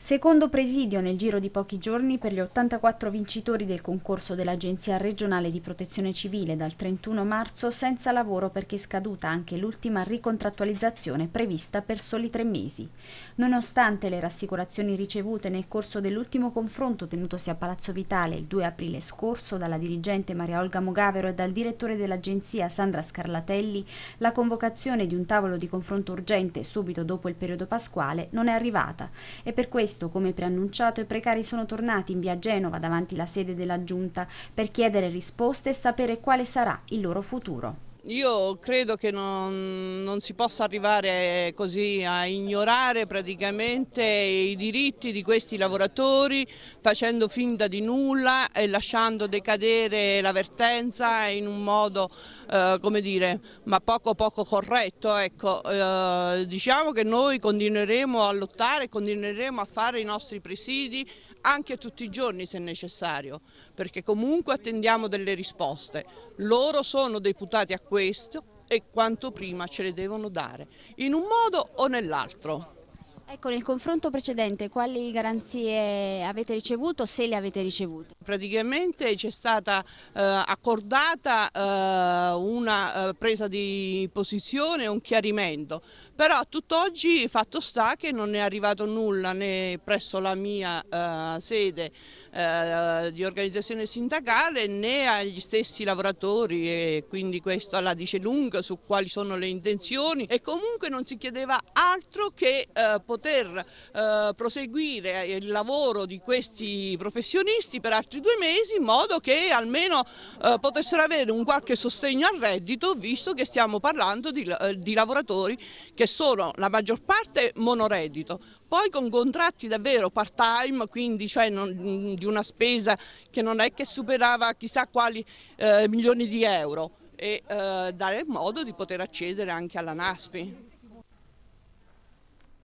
Secondo presidio nel giro di pochi giorni per gli 84 vincitori del concorso dell'Agenzia regionale di protezione civile dal 31 marzo senza lavoro perché scaduta anche l'ultima ricontrattualizzazione prevista per soli tre mesi. Nonostante le rassicurazioni ricevute nel corso dell'ultimo confronto tenutosi a Palazzo Vitale il 2 aprile scorso dalla dirigente Maria Olga Mogavero e dal direttore dell'Agenzia Sandra Scarlatelli, la convocazione di un tavolo di confronto urgente subito dopo il periodo pasquale non è arrivata e per questo questo, come preannunciato, i precari sono tornati in via Genova davanti alla sede della Giunta per chiedere risposte e sapere quale sarà il loro futuro. Io credo che non, non, si possa arrivare così a ignorare praticamente i diritti di questi lavoratori facendo finta di nulla e lasciando decadere l'avvertenza in un modo, eh, come dire, ma poco poco corretto. Ecco, eh, diciamo che noi continueremo a lottare, continueremo a fare i nostri presidi anche tutti i giorni se necessario, perché comunque attendiamo delle risposte. Loro sono deputati a questo questo e quanto prima ce le devono dare, in un modo o nell'altro. Ecco, nel confronto precedente quali garanzie avete ricevuto, se le avete ricevute? Praticamente c'è stata eh, accordata eh, una eh, presa di posizione, un chiarimento, però a tutt'oggi fatto sta che non è arrivato nulla né presso la mia eh, sede eh, di organizzazione sindacale né agli stessi lavoratori e quindi questo la dice lunga su quali sono le intenzioni e comunque non si chiedeva altro che eh, poter poter eh, proseguire eh, il lavoro di questi professionisti per altri due mesi in modo che almeno eh, potessero avere un qualche sostegno al reddito visto che stiamo parlando di, eh, di lavoratori che sono la maggior parte monoreddito, poi con contratti davvero part time, quindi cioè non, mm, di una spesa che non è che superava chissà quali eh, milioni di euro e eh, dare modo di poter accedere anche alla NASPI.